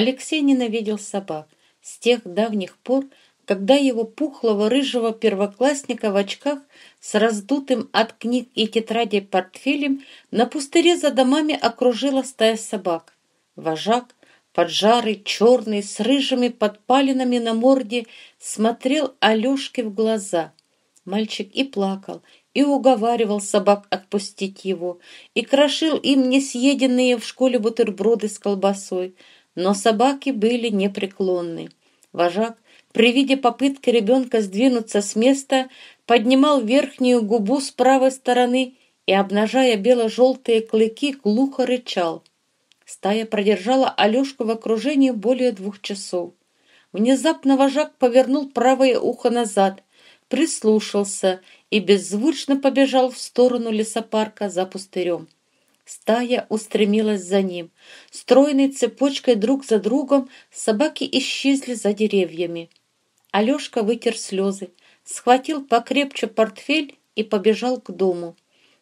Алексей ненавидел собак с тех давних пор, когда его пухлого рыжего первоклассника в очках с раздутым от книг и тетрадей портфелем на пустыре за домами окружила стая собак. Вожак, поджарый, черный, с рыжими подпалинами на морде, смотрел Алешке в глаза. Мальчик и плакал, и уговаривал собак отпустить его, и крошил им несъеденные в школе бутерброды с колбасой – но собаки были непреклонны. Вожак, при виде попытки ребенка сдвинуться с места, поднимал верхнюю губу с правой стороны и, обнажая бело-желтые клыки, глухо рычал. Стая продержала Алешку в окружении более двух часов. Внезапно вожак повернул правое ухо назад, прислушался и беззвучно побежал в сторону лесопарка за пустырем. Стая устремилась за ним. Стройной цепочкой друг за другом собаки исчезли за деревьями. Алешка вытер слезы, схватил покрепче портфель и побежал к дому.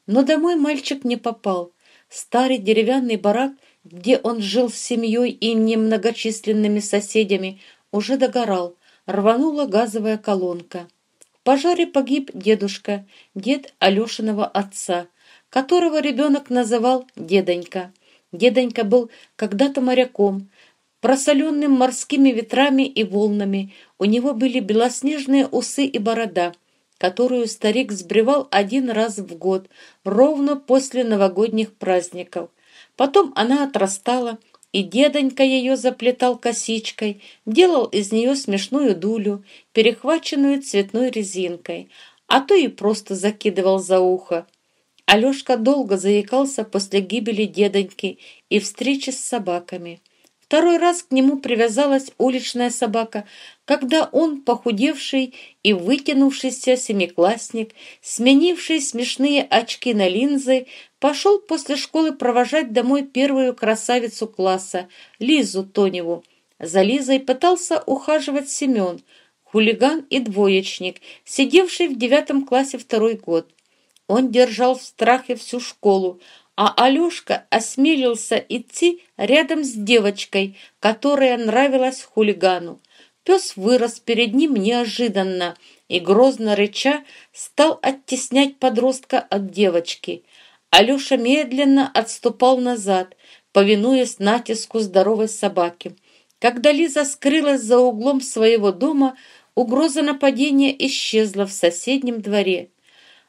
Но домой мальчик не попал. Старый деревянный барак, где он жил с семьей и немногочисленными соседями, уже догорал, рванула газовая колонка. В пожаре погиб дедушка, дед Алешиного отца, которого ребенок называл «дедонька». Дедонька был когда-то моряком, просоленным морскими ветрами и волнами. У него были белоснежные усы и борода, которую старик сбривал один раз в год, ровно после новогодних праздников. Потом она отрастала, и дедонька ее заплетал косичкой, делал из нее смешную дулю, перехваченную цветной резинкой, а то и просто закидывал за ухо. Алёшка долго заикался после гибели дедоньки и встречи с собаками. Второй раз к нему привязалась уличная собака, когда он, похудевший и вытянувшийся семиклассник, сменивший смешные очки на линзы, пошел после школы провожать домой первую красавицу класса, Лизу Тоневу. За Лизой пытался ухаживать Семен, хулиган и двоечник, сидевший в девятом классе второй год. Он держал в страхе всю школу, а Алешка осмелился идти рядом с девочкой, которая нравилась хулигану. Пес вырос перед ним неожиданно и, грозно рыча, стал оттеснять подростка от девочки. Алеша медленно отступал назад, повинуясь натиску здоровой собаки. Когда Лиза скрылась за углом своего дома, угроза нападения исчезла в соседнем дворе.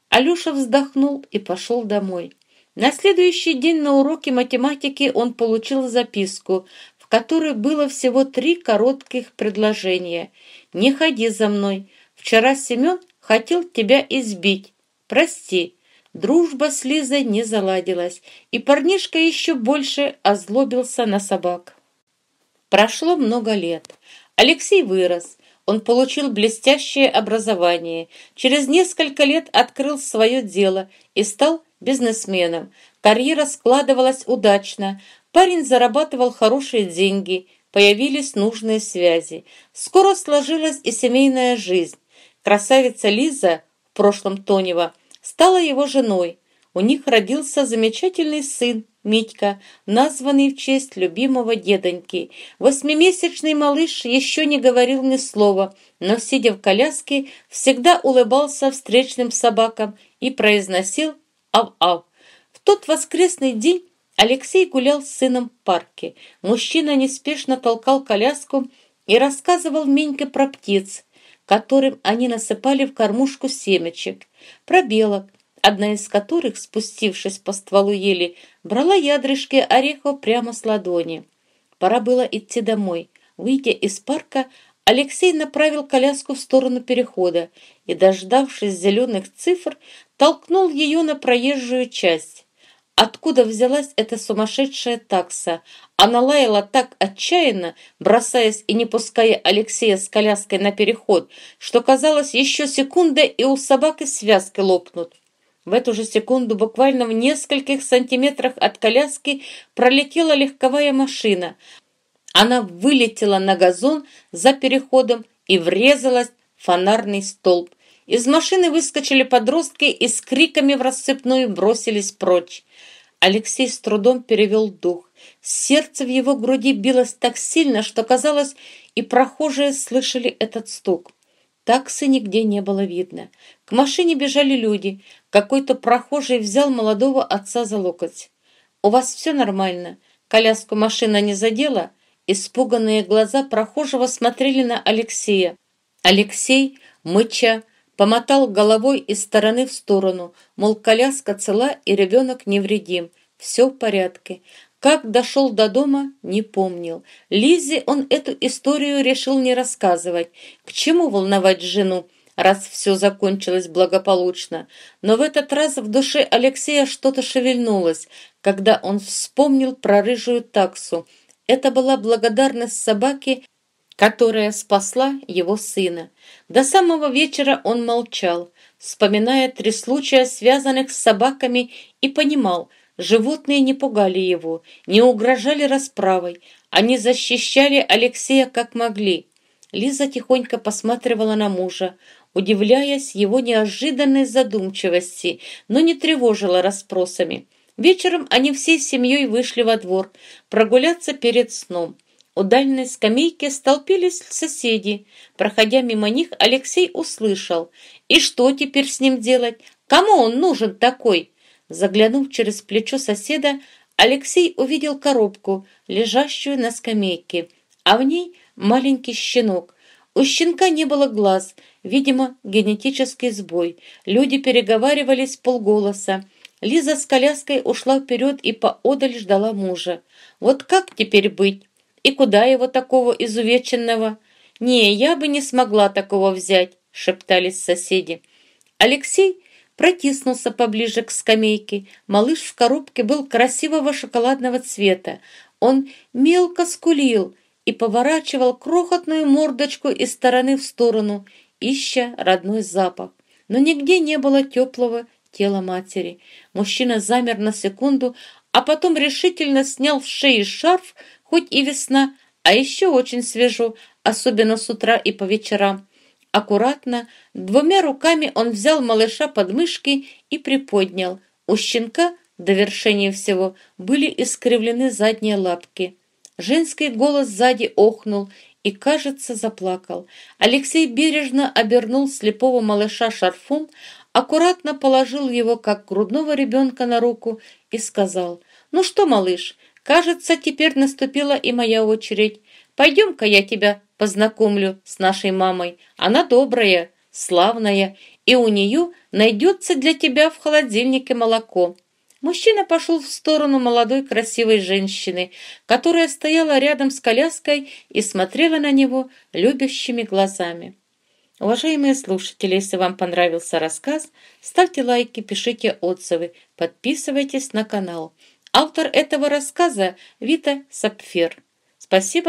Алёша вздохнул и пошел домой. На следующий день на уроке математики он получил записку, в которой было всего три коротких предложения. «Не ходи за мной. Вчера Семен хотел тебя избить. Прости». Дружба с Лизой не заладилась, и парнишка еще больше озлобился на собак. Прошло много лет. Алексей вырос, он получил блестящее образование, через несколько лет открыл свое дело и стал бизнесменом. Карьера складывалась удачно, парень зарабатывал хорошие деньги, появились нужные связи. Скоро сложилась и семейная жизнь. Красавица Лиза, в прошлом Тонева, стала его женой. У них родился замечательный сын Митька, названный в честь любимого дедоньки. Восьмимесячный малыш еще не говорил ни слова, но, сидя в коляске, всегда улыбался встречным собакам и произносил «ав-ав». В тот воскресный день Алексей гулял с сыном в парке. Мужчина неспешно толкал коляску и рассказывал Меньке про птиц, которым они насыпали в кормушку семечек, про белок, одна из которых, спустившись по стволу ели, брала ядрышки орехов прямо с ладони. Пора было идти домой. Выйдя из парка, Алексей направил коляску в сторону перехода и, дождавшись зеленых цифр, толкнул ее на проезжую часть. Откуда взялась эта сумасшедшая такса? Она лаяла так отчаянно, бросаясь и не пуская Алексея с коляской на переход, что казалось, еще секунда и у собаки связки лопнут. В эту же секунду буквально в нескольких сантиметрах от коляски пролетела легковая машина. Она вылетела на газон за переходом и врезалась в фонарный столб. Из машины выскочили подростки и с криками в рассыпную бросились прочь. Алексей с трудом перевел дух. Сердце в его груди билось так сильно, что казалось, и прохожие слышали этот стук. Таксы нигде не было видно. К машине бежали люди. Какой-то прохожий взял молодого отца за локоть. «У вас все нормально? Коляску машина не задела?» Испуганные глаза прохожего смотрели на Алексея. Алексей, мыча, помотал головой из стороны в сторону, мол, коляска цела и ребенок невредим. Все в порядке. Как дошел до дома, не помнил. Лизе он эту историю решил не рассказывать. К чему волновать жену, раз все закончилось благополучно? Но в этот раз в душе Алексея что-то шевельнулось, когда он вспомнил про рыжую таксу. Это была благодарность собаке, которая спасла его сына. До самого вечера он молчал, вспоминая три случая, связанных с собаками, и понимал – Животные не пугали его, не угрожали расправой, они защищали Алексея как могли. Лиза тихонько посматривала на мужа, удивляясь его неожиданной задумчивости, но не тревожила расспросами. Вечером они всей семьей вышли во двор прогуляться перед сном. У дальней скамейки столпились соседи. Проходя мимо них, Алексей услышал. «И что теперь с ним делать? Кому он нужен такой?» Заглянув через плечо соседа, Алексей увидел коробку, лежащую на скамейке, а в ней маленький щенок. У щенка не было глаз, видимо, генетический сбой. Люди переговаривались полголоса. Лиза с коляской ушла вперед и поодаль ждала мужа. Вот как теперь быть? И куда его такого изувеченного? «Не, я бы не смогла такого взять», — шептались соседи. Алексей протиснулся поближе к скамейке. Малыш в коробке был красивого шоколадного цвета. Он мелко скулил и поворачивал крохотную мордочку из стороны в сторону, ища родной запах. Но нигде не было теплого тела матери. Мужчина замер на секунду, а потом решительно снял с шеи шарф, хоть и весна, а еще очень свежо, особенно с утра и по вечерам. Аккуратно, двумя руками он взял малыша под мышки и приподнял. У щенка, до вершения всего, были искривлены задние лапки. Женский голос сзади охнул и, кажется, заплакал. Алексей бережно обернул слепого малыша шарфом, аккуратно положил его, как грудного ребенка, на руку и сказал, «Ну что, малыш, кажется, теперь наступила и моя очередь. Пойдем-ка я тебя познакомлю с нашей мамой. Она добрая, славная, и у нее найдется для тебя в холодильнике молоко». Мужчина пошел в сторону молодой красивой женщины, которая стояла рядом с коляской и смотрела на него любящими глазами. Уважаемые слушатели, если вам понравился рассказ, ставьте лайки, пишите отзывы, подписывайтесь на канал. Автор этого рассказа Вита Сапфир. Спасибо.